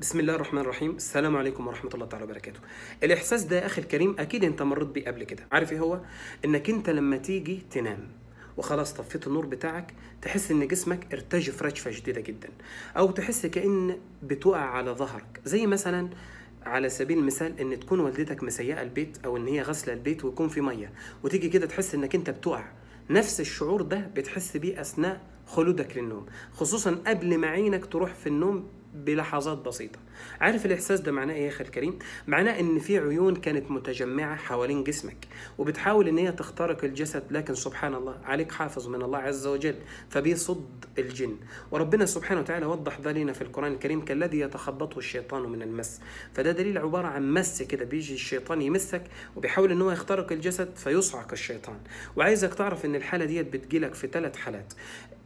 بسم الله الرحمن الرحيم السلام عليكم ورحمه الله تعالى وبركاته الاحساس ده يا اخي الكريم اكيد انت مريت بيه قبل كده عارف ايه هو انك انت لما تيجي تنام وخلاص طفيت النور بتاعك تحس ان جسمك ارتجف رجفه شديده جدا او تحس كان بتقع على ظهرك زي مثلا على سبيل المثال ان تكون والدتك مسيئه البيت او ان هي غاسله البيت ويكون في ميه وتيجي كده تحس انك انت بتقع نفس الشعور ده بتحس بيه اثناء خلودك للنوم خصوصا قبل ما عينك تروح في النوم بلحظات بسيطة عارف الإحساس ده معناه إيه يا أخي الكريم؟ معناه إن في عيون كانت متجمعة حوالين جسمك وبتحاول إن هي تخترق الجسد لكن سبحان الله عليك حافظ من الله عز وجل فبيصد الجن وربنا سبحانه وتعالى وضح ده لنا في القرآن الكريم كالذي يتخبطه الشيطان من المس فده دليل عبارة عن مس كده بيجي الشيطان يمسك وبيحاول إن هو يخترق الجسد فيصعق الشيطان وعايزك تعرف إن الحالة ديت بتجيلك في ثلاث حالات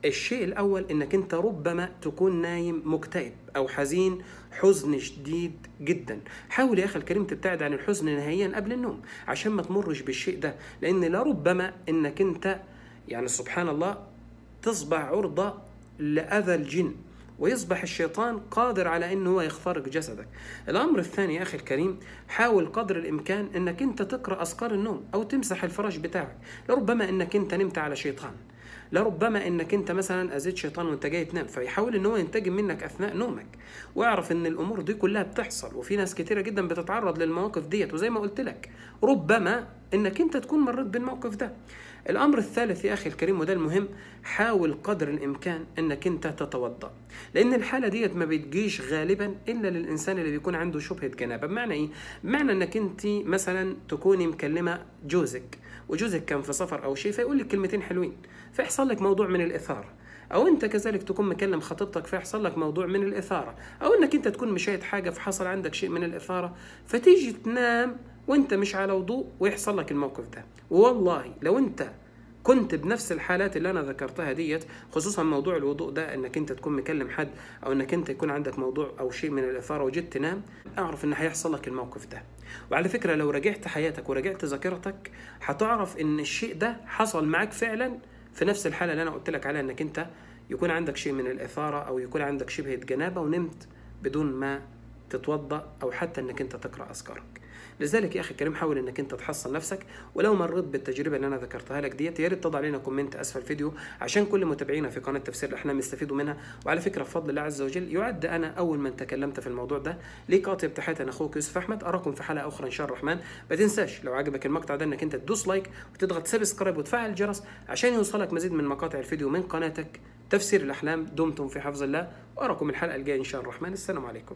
الشيء الأول أنك أنت ربما تكون نايم مكتئب أو حزين حزن شديد جدا حاول يا أخي الكريم تبتعد عن الحزن نهائيا قبل النوم عشان ما تمرش بالشيء ده لأن لربما أنك أنت يعني سبحان الله تصبح عرضة لأذى الجن ويصبح الشيطان قادر على انه هو يخترق جسدك. الامر الثاني يا اخي الكريم حاول قدر الامكان انك انت تقرا اذكار النوم او تمسح الفراش بتاعك، لربما انك انت نمت على شيطان. لربما انك انت مثلا اذيت شيطان وانت جاي تنام فيحاول ان هو ينتجم منك اثناء نومك واعرف ان الامور دي كلها بتحصل وفي ناس كتيره جدا بتتعرض للمواقف ديت وزي ما قلت لك ربما انك انت تكون مريت بالموقف ده الأمر الثالث يا أخي الكريم وده المهم حاول قدر الإمكان إنك أنت تتوضأ لأن الحالة ديت ما بتجيش غالبا إلا للإنسان اللي بيكون عنده شبهة جنابة بمعنى إيه؟ بمعنى إنك أنت مثلا تكوني مكلمة جوزك وجوزك كان في سفر أو شيء فيقول لك كلمتين حلوين فيحصل لك موضوع من الإثارة او انت كذلك تكون مكلم خطيبتك فيحصل لك موضوع من الاثاره او انك انت تكون مشاهد حاجه فحصل عندك شيء من الاثاره فتيجي تنام وانت مش على وضوء ويحصل لك الموقف ده والله لو انت كنت بنفس الحالات اللي انا ذكرتها ديت خصوصا موضوع الوضوء ده انك انت تكون مكلم حد او انك انت يكون عندك موضوع او شيء من الاثاره وجيت تنام اعرف ان هيحصل لك الموقف ده وعلى فكره لو راجعت حياتك وراجعت ذاكرتك هتعرف ان الشيء ده حصل معاك فعلا في نفس الحاله اللي انا قلت لك عليها انك انت يكون عندك شيء من الاثاره او يكون عندك شبهه جنابه ونمت بدون ما تتوضا او حتى انك انت تقرا اذكارك لذلك يا اخي الكريم حاول انك انت تحصن نفسك ولو مريت بالتجربه اللي انا ذكرتها لك ديت يا ريت تضع لنا كومنت اسفل الفيديو عشان كل متابعينا في قناه تفسير الاحلام يستفيدوا منها وعلى فكره بفضل الله عز وجل يعد انا اول من تكلمت في الموضوع ده لقاطع ابتحات انا اخوك يوسف احمد اراكم في حلقه اخرى ان شاء الرحمن ما تنساش لو عجبك المقطع ده انك انت تدوس لايك وتضغط سبسكرايب وتفعل الجرس عشان يوصلك مزيد من مقاطع الفيديو من قناتك تفسير الاحلام دمتم في حفظ الله واراكم الحلقه الجايه ان شاء الله الرحمن السلام عليكم